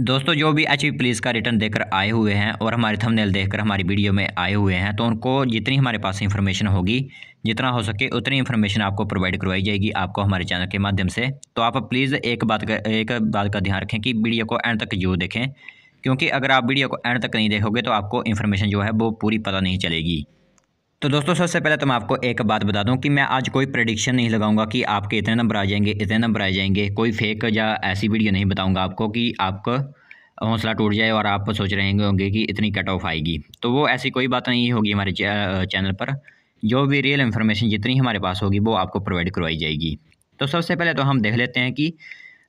दोस्तों जो भी एच पुलिस का रिटर्न देकर आए हुए हैं और हमारे थंबनेल देखकर हमारी वीडियो में आए हुए हैं तो उनको जितनी हमारे पास इन्फॉर्मेशन होगी जितना हो सके उतनी इन्फॉर्मेशन आपको प्रोवाइड करवाई जाएगी आपको हमारे चैनल के माध्यम से तो आप प्लीज़ एक बात का एक बात का ध्यान रखें कि वीडियो को एंड तक जरूर देखें क्योंकि अगर आप वीडियो को एंड तक नहीं देखोगे तो आपको इन्फॉर्मेशन जो है वो पूरी पता नहीं चलेगी तो दोस्तों सबसे पहले तो मैं आपको एक बात बता दूं कि मैं आज कोई प्रडिक्शन नहीं लगाऊंगा कि आपके इतने नंबर आ जाएंगे इतने नंबर आ जाएंगे कोई फेक या ऐसी वीडियो नहीं बताऊंगा आपको कि आपका हौसला टूट जाए और आप सोच रहे होंगे कि इतनी कट ऑफ आएगी तो वो ऐसी कोई बात नहीं होगी हमारे चैनल पर जो भी रियल इन्फॉर्मेशन जितनी हमारे पास होगी वो आपको प्रोवाइड करवाई जाएगी तो सबसे पहले तो हम देख लेते हैं कि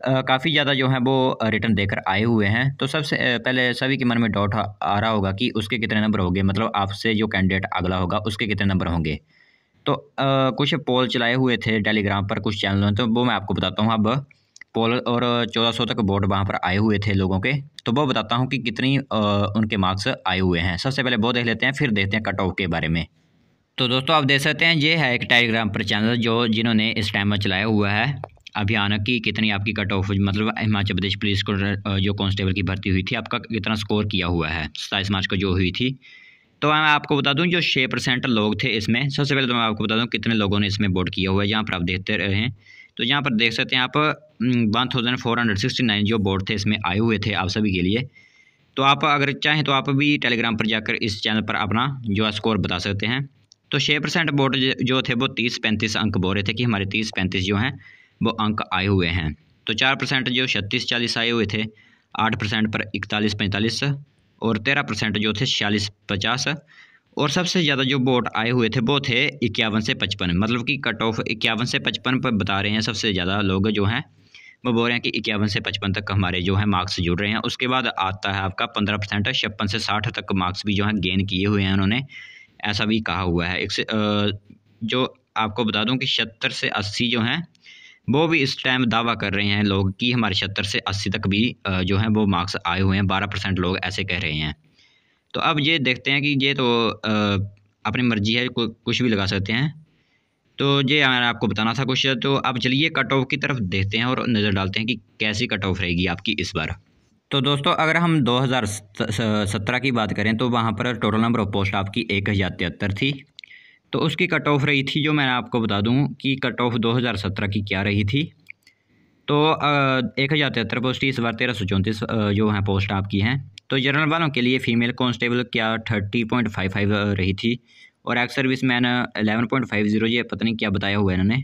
काफ़ी ज़्यादा जो है वो रिटर्न देकर आए हुए हैं तो सबसे पहले सभी के मन में डाउट आ रहा होगा कि उसके कितने नंबर होंगे मतलब आपसे जो कैंडिडेट अगला होगा उसके कितने नंबर होंगे तो आ, कुछ पोल चलाए हुए थे टेलीग्राम पर कुछ चैनलों तो वो मैं आपको बताता हूँ अब पोल और चौदह सौ तक वोट वहाँ पर आए हुए थे लोगों के तो वो बताता हूँ कि कितनी आ, उनके मार्क्स आए हुए हैं सबसे पहले वो देख लेते हैं फिर देखते हैं कट ऑफ के बारे में तो दोस्तों आप देख सकते हैं ये है एक टेलीग्राम पर चैनल जो जिन्होंने इस टाइम में चलाया हुआ है की कितनी आपकी कट ऑफ मतलब हिमाचल प्रदेश पुलिस को जो कांस्टेबल की भर्ती हुई थी आपका कितना स्कोर किया हुआ है सत्ताईस मार्च को जो हुई थी तो मैं आपको बता दूं जो छः परसेंट लोग थे इसमें सबसे पहले तो मैं आपको बता दूं कितने लोगों ने इसमें वोट किया हुआ है जहाँ पर आप देखते रहे हैं तो यहाँ पर देख सकते हैं आप one thousand four hundred sixty nine जो वोट थे इसमें आए हुए थे आप सभी के लिए तो आप अगर चाहें तो आप भी टेलीग्राम पर जाकर इस चैनल पर अपना जो है स्कोर बता सकते हैं तो छः परसेंट वोट जो थे वो तीस पैंतीस अंक बोल रहे थे कि हमारे तीस पैंतीस जो हैं वो अंक आए हुए हैं तो चार परसेंट जो छत्तीस चालीस आए हुए थे आठ परसेंट पर इकतालीस पैंतालीस और तेरह परसेंट जो थे छियालीस पचास और सबसे ज़्यादा जो वोट आए हुए थे वो थे इक्यावन से पचपन मतलब कि कट ऑफ इक्यावन से पचपन पर बता रहे हैं सबसे ज़्यादा लोग जो हैं वो बोल रहे हैं कि इक्यावन से पचपन तक हमारे जो है मार्क्स जुड़ रहे हैं उसके बाद आता है आपका पंद्रह परसेंट छप्पन से साठ तक मार्क्स भी जो है गेन किए हुए हैं उन्होंने ऐसा भी कहा हुआ है एक से, जो आपको बता दूं कि सत्तर से अस्सी जो हैं वो भी इस टाइम दावा कर रहे हैं लोग कि हमारे छत्तर से अस्सी तक भी जो हैं वो मार्क्स आए हुए हैं बारह परसेंट लोग ऐसे कह रहे हैं तो अब ये देखते हैं कि ये तो अपनी मर्जी है कुछ भी लगा सकते हैं तो ये मैंने आपको बताना था कुछ तो अब चलिए कट ऑफ की तरफ देखते हैं और नज़र डालते हैं कि कैसी कट ऑफ रहेगी आपकी इस बार तो दोस्तों अगर हम 2017 की बात करें तो वहाँ पर टोटल नंबर ऑफ पोस्ट आपकी एक हज़ार तिहत्तर थी तो उसकी कट ऑफ रही थी जो मैं आपको बता दूं कि कट ऑफ 2017 की क्या रही थी तो एक हज़ार तिहत्तर पोस्ट इस बार तेरह सौ चौंतीस जो हैं पोस्ट आपकी हैं तो जनरल वालों के लिए फ़ीमेल कॉन्स्टेबल क्या थर्टी पॉइंट फाइव फाइव रही थी और ex service man eleven point five zero ये पता नहीं क्या बताया हुआ है इन्होंने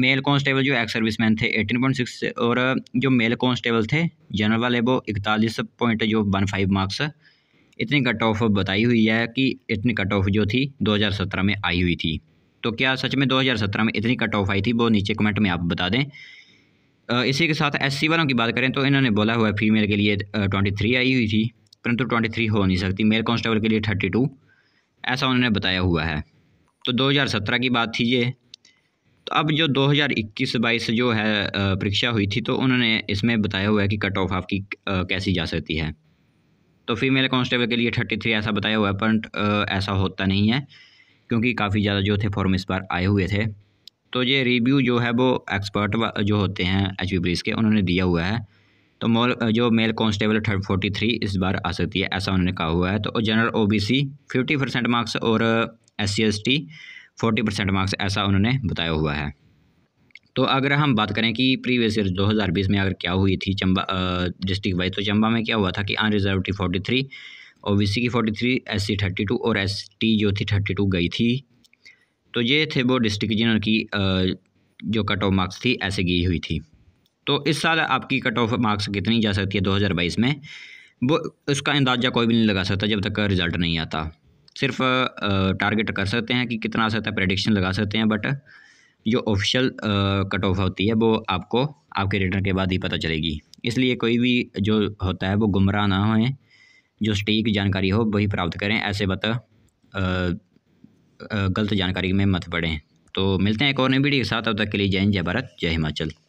मेल कॉन्स्टेबल जो एक्स सर्विस मैन थे एटीन पॉइंट सिक्स और जो मेल कॉन्स्टेबल थे जनरल वाले वो इकतालीस पॉइंट जो वन फाइव मार्क्स इतनी कट ऑफ बताई हुई है कि इतनी कट ऑफ जो थी 2017 में आई हुई थी तो क्या सच में 2017 में इतनी कट ऑफ आई थी वो नीचे कमेंट में आप बता दें इसी के साथ एससी वालों की बात करें तो इन्होंने बोला हुआ है फीमेल के लिए ट्वेंटी थ्री आई हुई थी परंतु ट्वेंटी थ्री हो नहीं सकती मेल कॉन्स्टेबल के लिए थर्टी टू ऐसा उन्होंने बताया हुआ है तो 2017 की बात थी ये तो अब जो 2021-22 जो है परीक्षा हुई थी तो उन्होंने इसमें बताया हुआ है कि कट ऑफ आपकी कैसी जा सकती है तो फीमेल कॉन्स्टेबल के लिए थर्टी थ्री ऐसा बताया हुआ है परंट ऐसा होता नहीं है क्योंकि काफ़ी ज़्यादा जो थे फॉर्म इस बार आए हुए थे तो ये रिव्यू जो है वो एक्सपर्ट जो होते हैं एच पी पुलिस के उन्होंने दिया हुआ है तो मोल जो male constable third forty three इस बार आ सकती है ऐसा उन्होंने कहा हुआ है तो general O B C fifty percent marks और S C S T forty percent marks ऐसा उन्होंने बताया हुआ है तो अगर हम बात करें कि प्रीवियस ईयर 2020 में अगर क्या हुई थी चंबा डिस्ट्रिक्ट वाइज तो चंबा में क्या हुआ था कि unreserved T forty three O C की forty three S C thirty two और एस टी जो थी थर्टी टू गई थी तो ये थे वो डिस्ट्रिक्ट जिनकी जो कट ऑफ मार्क्स थी ऐसे गई हुई थी तो इस साल आपकी कट ऑफ मार्क्स कितनी जा सकती है 2022 में वो उसका अंदाज़ा कोई भी नहीं लगा सकता जब तक रिज़ल्ट नहीं आता सिर्फ टारगेट कर सकते हैं कि कितना आ सकता है प्रडिक्शन लगा सकते हैं बट जो ऑफिशियल कट ऑफ होती है वो आपको आपके रिटर्न के बाद ही पता चलेगी इसलिए कोई भी जो होता है वो गुमराह ना हो जो सटीक जानकारी हो वही प्राप्त करें ऐसे बता गलत जानकारी में मत पड़ें तो मिलते हैं एक और नई वीडियो के साथ अब तक के लिए जय हिंद जय भारत जय हिमाचल